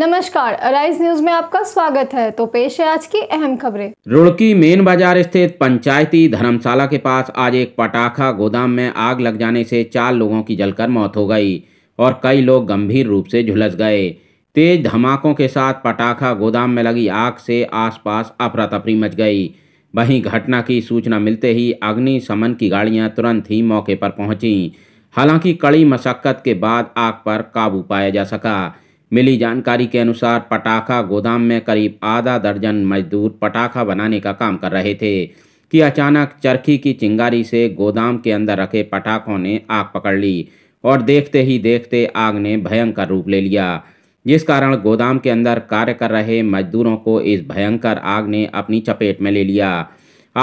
नमस्कार arise news में आपका स्वागत है तो पेश है आज की अहम खबरें रुड़की मेन बाजार स्थित पंचायती धर्मशाला के पास आज एक पटाखा गोदाम में आग लग जाने से चार लोगों की जलकर मौत हो गई और कई लोग गंभीर रूप से झुलस गए तेज धमाकों के साथ पटाखा गोदाम में लगी आग से आसपास अफरा तफरी मच गई वहीं घटना की सूचना मिलते ही अग्निशमन की गाड़ियां तुरंत ही मौके पर पहुंची हालांकि कड़ी मशक्कत के बाद आग पर काबू पाया जा सका मिली जानकारी के अनुसार पटाखा गोदाम में करीब आधा दर्जन मजदूर पटाखा बनाने का काम कर रहे थे कि अचानक चरखी की चिंगारी से गोदाम के अंदर रखे पटाखों ने आग पकड़ ली और देखते ही देखते आग ने भयंकर रूप ले लिया जिस कारण गोदाम के अंदर कार्य कर रहे मजदूरों को इस भयंकर आग ने अपनी चपेट में ले लिया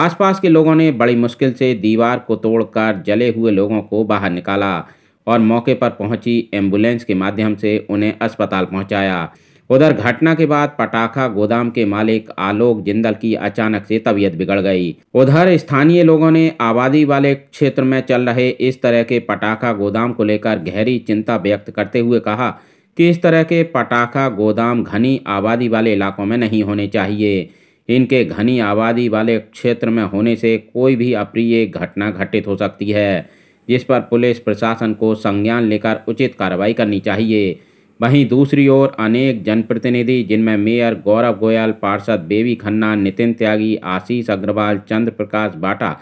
आसपास के लोगों ने बड़ी मुश्किल से दीवार को तोड़कर जले हुए लोगों को बाहर निकाला और मौके पर पहुंची एम्बुलेंस के माध्यम से उन्हें अस्पताल पहुंचाया उधर घटना के बाद पटाखा गोदाम के मालिक आलोक जिंदल की अचानक से तबीयत बिगड़ गई उधर स्थानीय लोगों ने आबादी वाले क्षेत्र में चल रहे इस तरह के पटाखा गोदाम को लेकर गहरी चिंता व्यक्त करते हुए कहा कि इस तरह के पटाखा गोदाम घनी आबादी वाले इलाकों में नहीं होने चाहिए इनके घनी आबादी वाले क्षेत्र में होने से कोई भी अप्रिय घटना घटित हो सकती है जिस पर पुलिस प्रशासन को संज्ञान लेकर उचित कार्रवाई करनी चाहिए वहीं दूसरी ओर अनेक जनप्रतिनिधि जिनमें मेयर गौरव गोयल पार्षद बेबी खन्ना नितिन त्यागी आशीष अग्रवाल चंद्र प्रकाश बाटा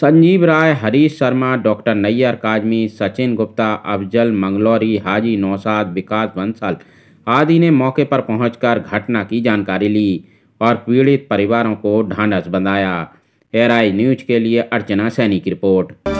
संजीव राय हरीश शर्मा डॉक्टर नैयर काजमी सचिन गुप्ता अफजल मंगलौरी हाजी नौसाद विकास बंसल आदि ने मौके पर पहुंचकर घटना की जानकारी ली और पीड़ित परिवारों को ढांढस बंधाया एर न्यूज के लिए अर्चना सैनी की रिपोर्ट